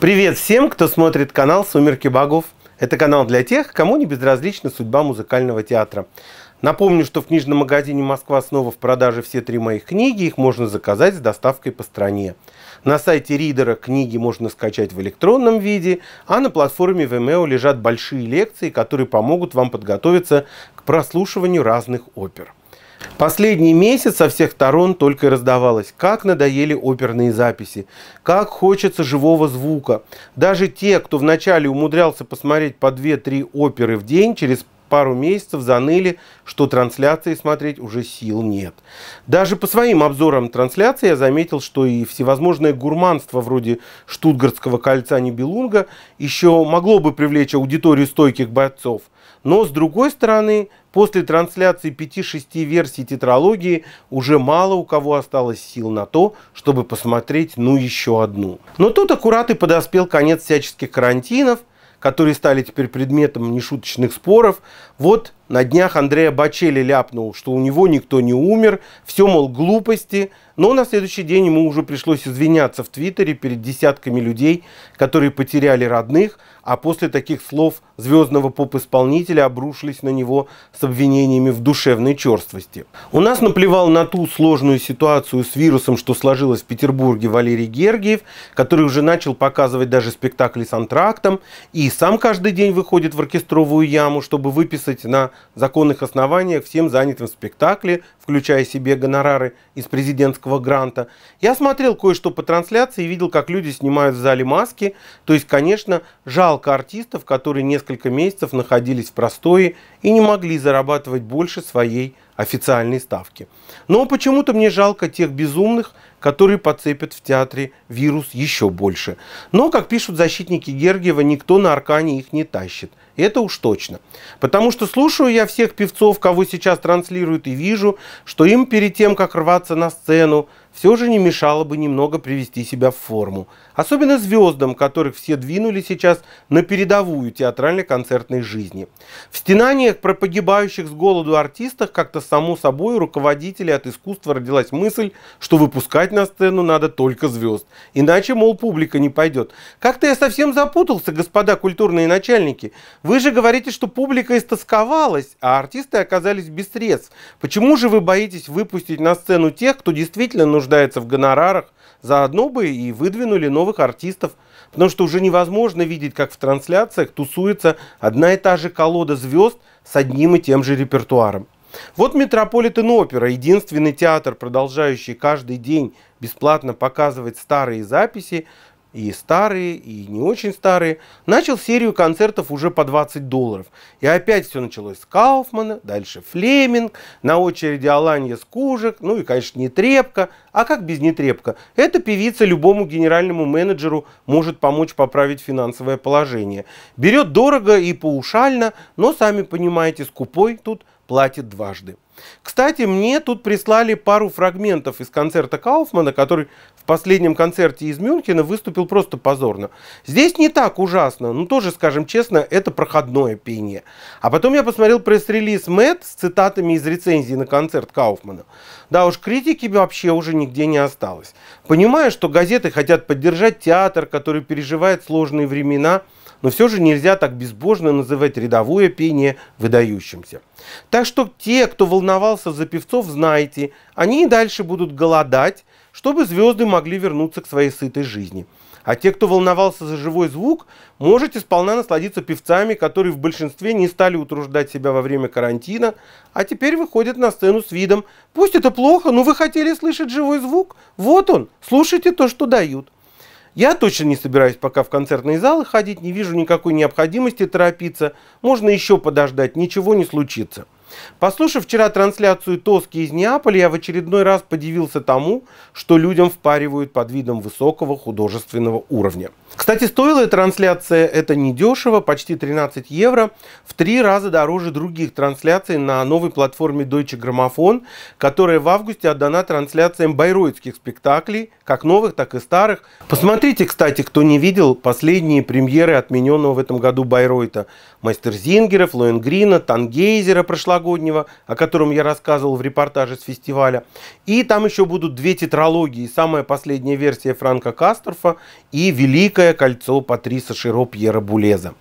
Привет всем, кто смотрит канал «Сумерки богов». Это канал для тех, кому не безразлична судьба музыкального театра. Напомню, что в книжном магазине «Москва» снова в продаже все три моих книги. Их можно заказать с доставкой по стране. На сайте Ридера книги можно скачать в электронном виде, а на платформе Vimeo лежат большие лекции, которые помогут вам подготовиться к прослушиванию разных опер. Последний месяц со всех сторон только и раздавалось, как надоели оперные записи, как хочется живого звука. Даже те, кто вначале умудрялся посмотреть по 2-3 оперы в день, через пару месяцев заныли, что трансляции смотреть уже сил нет. Даже по своим обзорам трансляции я заметил, что и всевозможное гурманство вроде штутгартского кольца Нибелунга еще могло бы привлечь аудиторию стойких бойцов. Но, с другой стороны, После трансляции 5-6 версий тетралогии уже мало у кого осталось сил на то, чтобы посмотреть ну еще одну. Но тут аккурат и подоспел конец всяческих карантинов, которые стали теперь предметом нешуточных споров. Вот на днях Андрея Бачели ляпнул, что у него никто не умер, все, мол, глупости. Но на следующий день ему уже пришлось извиняться в Твиттере перед десятками людей, которые потеряли родных, а после таких слов звездного поп-исполнителя обрушились на него с обвинениями в душевной черствости. У нас наплевал на ту сложную ситуацию с вирусом, что сложилась в Петербурге Валерий Гергиев, который уже начал показывать даже спектакли с антрактом, и сам каждый день выходит в оркестровую яму, чтобы выписать на законных основаниях всем занятым в спектакле, включая себе гонорары из президентского гранта. Я смотрел кое-что по трансляции и видел, как люди снимают в зале маски. То есть, конечно, жалко артистов, которые несколько месяцев находились в простое и не могли зарабатывать больше своей официальной ставки. Но почему-то мне жалко тех безумных, которые подцепят в театре вирус еще больше. Но, как пишут защитники Гергиева, никто на Аркане их не тащит. Это уж точно. Потому что слушаю я всех певцов, кого сейчас транслируют, и вижу, что им перед тем, как рваться на сцену, все же не мешало бы немного привести себя в форму. Особенно звездам, которых все двинули сейчас на передовую театрально-концертной жизни. В стенаниях про погибающих с голоду артистах как-то само собой у руководителей от искусства родилась мысль, что выпускать на сцену надо только звезд. Иначе, мол, публика не пойдет. Как-то я совсем запутался, господа культурные начальники. Вы же говорите, что публика истосковалась, а артисты оказались без средств. Почему же вы боитесь выпустить на сцену тех, кто действительно нужен нуждается в гонорарах, заодно бы и выдвинули новых артистов. Потому что уже невозможно видеть, как в трансляциях тусуется одна и та же колода звезд с одним и тем же репертуаром. Вот Метрополитен Опера, единственный театр, продолжающий каждый день бесплатно показывать старые записи, и старые, и не очень старые, начал серию концертов уже по 20 долларов. И опять все началось с Кауфмана, дальше Флеминг, на очереди Аланья Скужек, ну и, конечно, Нетребко. А как без Нетребко? Эта певица любому генеральному менеджеру может помочь поправить финансовое положение. Берет дорого и поушально, но, сами понимаете, скупой тут платит дважды. Кстати, мне тут прислали пару фрагментов из концерта Кауфмана, который последнем концерте из Мюнхена выступил просто позорно. Здесь не так ужасно, но ну, тоже, скажем честно, это проходное пение. А потом я посмотрел пресс-релиз Мэтт с цитатами из рецензии на концерт Кауфмана. Да уж, критики вообще уже нигде не осталось. Понимаю, что газеты хотят поддержать театр, который переживает сложные времена, но все же нельзя так безбожно называть рядовое пение выдающимся. Так что те, кто волновался за певцов, знайте, они и дальше будут голодать, чтобы звезды могли вернуться к своей сытой жизни. А те, кто волновался за живой звук, можете сполна насладиться певцами, которые в большинстве не стали утруждать себя во время карантина, а теперь выходят на сцену с видом «Пусть это плохо, но вы хотели слышать живой звук? Вот он, слушайте то, что дают». Я точно не собираюсь пока в концертные залы ходить, не вижу никакой необходимости торопиться. Можно еще подождать, ничего не случится. Послушав вчера трансляцию Тоски из Неаполя, я в очередной раз подивился тому, что людям впаривают под видом высокого художественного уровня. Кстати, стоила трансляция это недешево, почти 13 евро, в три раза дороже других трансляций на новой платформе Deutsche Grammophon, которая в августе отдана трансляциям байройтских спектаклей, как новых, так и старых. Посмотрите, кстати, кто не видел последние премьеры отмененного в этом году Байройта. Мастер Зингера, Флоенгрина, Тангейзера прошла прошлогоднего, о котором я рассказывал в репортаже с фестиваля. И там еще будут две тетралогии. Самая последняя версия Франка Касторфа и «Великое кольцо» Патриса Широ Пьера Булеза.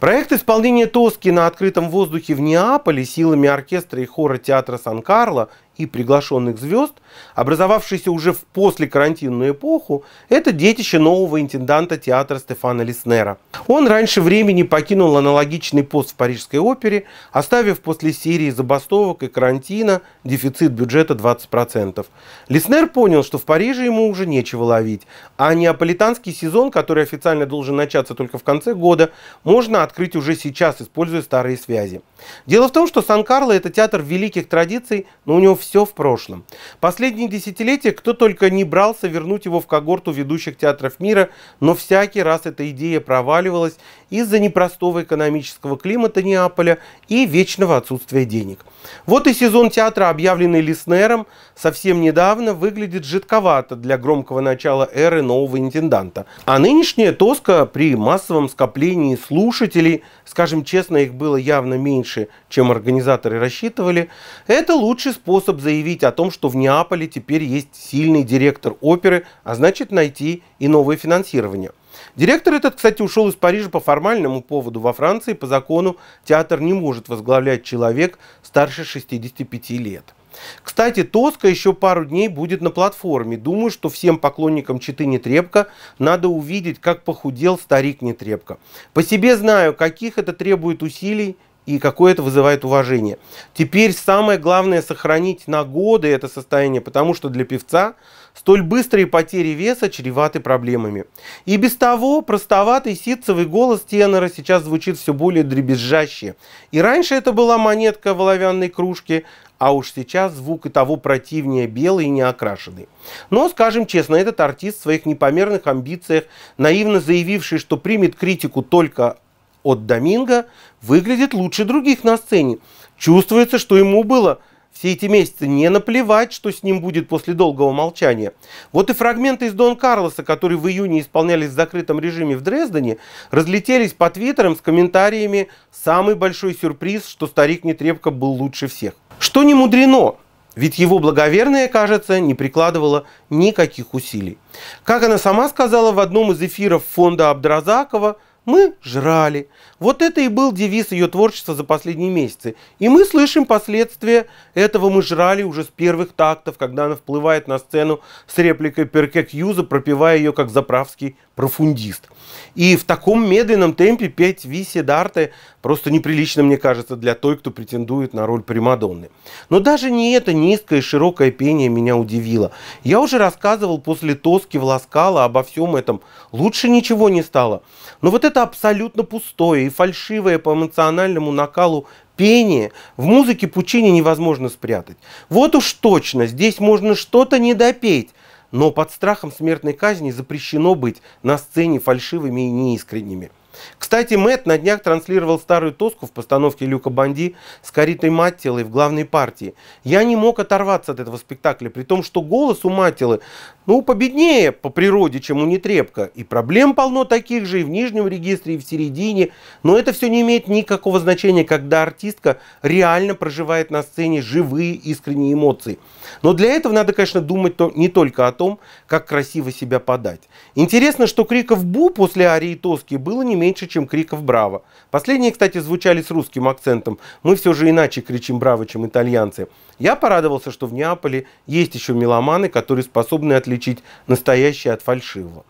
Проект исполнения Тоски на открытом воздухе в Неаполе силами оркестра и хора театра Сан-Карло и приглашенных звезд, образовавшийся уже в послекарантинную эпоху, это детище нового интенданта театра Стефана Леснера. Он раньше времени покинул аналогичный пост в Парижской опере, оставив после серии забастовок и карантина дефицит бюджета 20%. Леснер понял, что в Париже ему уже нечего ловить, а неаполитанский сезон, который официально должен начаться только в конце года, можно открыть уже сейчас, используя старые связи. Дело в том, что Сан-Карло – это театр великих традиций, но у него все все в прошлом. Последние десятилетия кто только не брался вернуть его в когорту ведущих театров мира, но всякий раз эта идея проваливалась из-за непростого экономического климата Неаполя и вечного отсутствия денег. Вот и сезон театра, объявленный лиснером, совсем недавно выглядит жидковато для громкого начала эры нового интенданта. А нынешняя тоска при массовом скоплении слушателей, скажем честно, их было явно меньше, чем организаторы рассчитывали, это лучший способ способ заявить о том, что в Неаполе теперь есть сильный директор оперы, а значит найти и новое финансирование. Директор этот, кстати, ушел из Парижа по формальному поводу. Во Франции по закону театр не может возглавлять человек старше 65 лет. Кстати, Тоска еще пару дней будет на платформе. Думаю, что всем поклонникам Читы Нетребко надо увидеть, как похудел старик Нетребко. По себе знаю, каких это требует усилий и какое это вызывает уважение. Теперь самое главное сохранить на годы это состояние, потому что для певца столь быстрые потери веса чреваты проблемами. И без того простоватый ситцевый голос тенора сейчас звучит все более дребезжаще. И раньше это была монетка в оловянной кружке, а уж сейчас звук и того противнее белый и неокрашенный. Но, скажем честно, этот артист в своих непомерных амбициях, наивно заявивший, что примет критику только от Доминго выглядит лучше других на сцене. Чувствуется, что ему было все эти месяцы не наплевать, что с ним будет после долгого молчания. Вот и фрагменты из Дон Карлоса, которые в июне исполнялись в закрытом режиме в Дрездене, разлетелись по твиттерам с комментариями «Самый большой сюрприз, что старик Нетребко был лучше всех». Что не мудрено, ведь его благоверная, кажется, не прикладывала никаких усилий. Как она сама сказала в одном из эфиров фонда Абдразакова – мы жрали. Вот это и был девиз ее творчества за последние месяцы. И мы слышим последствия этого «мы жрали» уже с первых тактов, когда она вплывает на сцену с репликой Перке Кьюза, пропивая ее как заправский профундист. И в таком медленном темпе петь «Виси Дарте» просто неприлично, мне кажется, для той, кто претендует на роль Примадонны. Но даже не это низкое широкое пение меня удивило. Я уже рассказывал после тоски в Ласкала обо всем этом. Лучше ничего не стало. Но вот это это абсолютно пустое и фальшивое по эмоциональному накалу пение в музыке Пучини невозможно спрятать. Вот уж точно, здесь можно что-то не допеть, но под страхом смертной казни запрещено быть на сцене фальшивыми и неискренними. Кстати, Мэтт на днях транслировал старую тоску в постановке Люка Банди с Каритой Маттилой в главной партии. Я не мог оторваться от этого спектакля, при том, что голос у Маттилы, ну, победнее по природе, чем у Нетребко. И проблем полно таких же и в нижнем регистре, и в середине. Но это все не имеет никакого значения, когда артистка реально проживает на сцене живые искренние эмоции. Но для этого надо, конечно, думать не только о том, как красиво себя подать. Интересно, что криков «бу» после арии Тоски было не менее меньше, чем криков «Браво!». Последние, кстати, звучали с русским акцентом. Мы все же иначе кричим «Браво!», чем итальянцы. Я порадовался, что в Неаполе есть еще меломаны, которые способны отличить настоящее от фальшивого.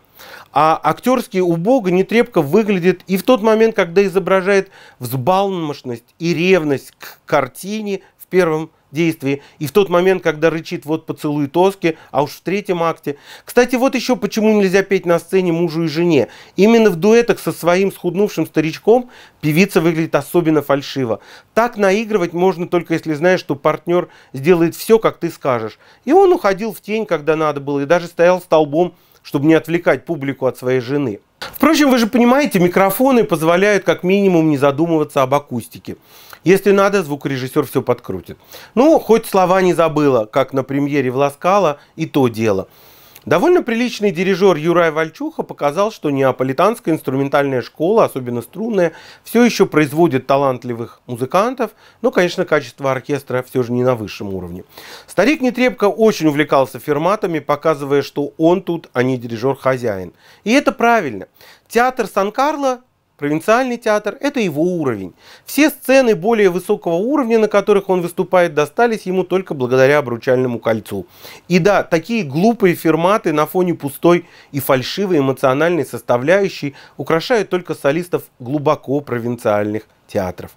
А актерский убого нетрепко выглядит и в тот момент, когда изображает взбалмошность и ревность к картине в первом действие. И в тот момент, когда рычит «вот поцелуй тоски», а уж в третьем акте. Кстати, вот еще почему нельзя петь на сцене мужу и жене. Именно в дуэтах со своим схуднувшим старичком певица выглядит особенно фальшиво. Так наигрывать можно только если знаешь, что партнер сделает все, как ты скажешь. И он уходил в тень, когда надо было, и даже стоял столбом, чтобы не отвлекать публику от своей жены. Впрочем, вы же понимаете, микрофоны позволяют как минимум не задумываться об акустике. Если надо, звукорежиссер все подкрутит. Ну, хоть слова не забыла, как на премьере в и то дело. Довольно приличный дирижер Юрай Вальчуха показал, что неаполитанская инструментальная школа, особенно струнная, все еще производит талантливых музыкантов, но, ну, конечно, качество оркестра все же не на высшем уровне. Старик Нетребко очень увлекался ферматами, показывая, что он тут, а не дирижер-хозяин. И это правильно. Театр Сан-Карло Провинциальный театр – это его уровень. Все сцены более высокого уровня, на которых он выступает, достались ему только благодаря обручальному кольцу. И да, такие глупые ферматы на фоне пустой и фальшивой эмоциональной составляющей украшают только солистов глубоко провинциальных театров.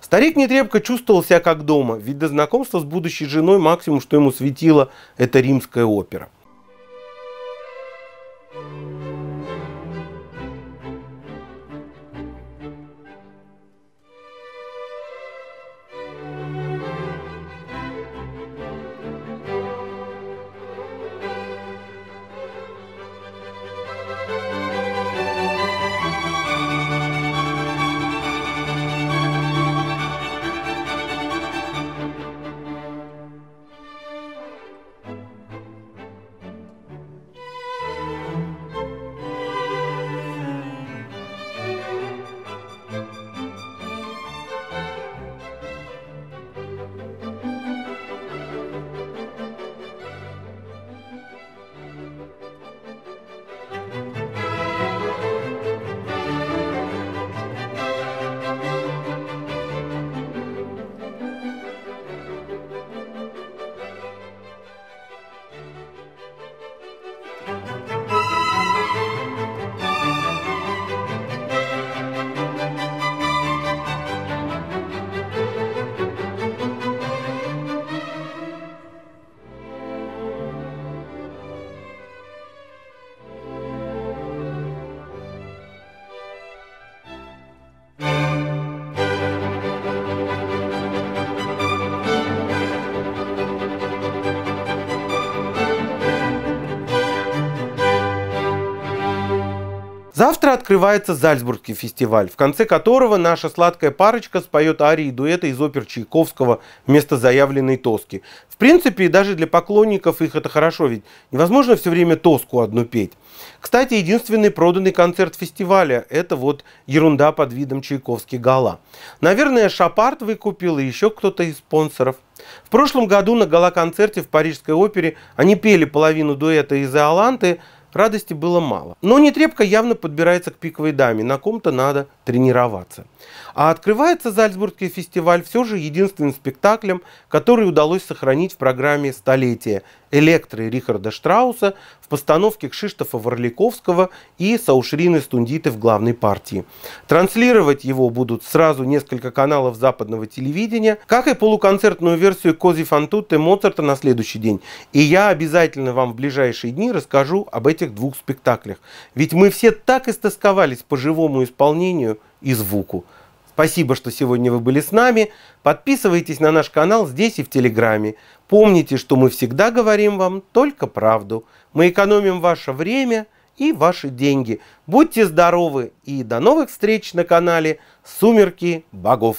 Старик нетребко чувствовал себя как дома, ведь до знакомства с будущей женой максимум, что ему светило, это римская опера. Завтра открывается Зальцбургский фестиваль, в конце которого наша сладкая парочка споет арии и дуэты из опер Чайковского вместо заявленной тоски. В принципе, даже для поклонников их это хорошо, ведь невозможно все время тоску одну петь. Кстати, единственный проданный концерт фестиваля – это вот ерунда под видом Чайковский гала. Наверное, Шапарт выкупил и еще кто-то из спонсоров. В прошлом году на гала-концерте в Парижской опере они пели половину дуэта из «Иоланты», Радости было мало. Но нетребко явно подбирается к пиковой даме, на ком-то надо тренироваться. А открывается Зальцбургский фестиваль все же единственным спектаклем, который удалось сохранить в программе «Столетие» «Электры» Рихарда Штрауса в постановке Кшиштофа Ворликовского и Саушрины Стундиты в главной партии. Транслировать его будут сразу несколько каналов западного телевидения, как и полуконцертную версию «Кози Фантутте» Моцарта на следующий день. И я обязательно вам в ближайшие дни расскажу об этих этих двух спектаклях. Ведь мы все так истосковались по живому исполнению и звуку. Спасибо, что сегодня вы были с нами. Подписывайтесь на наш канал здесь и в Телеграме. Помните, что мы всегда говорим вам только правду. Мы экономим ваше время и ваши деньги. Будьте здоровы и до новых встреч на канале «Сумерки богов».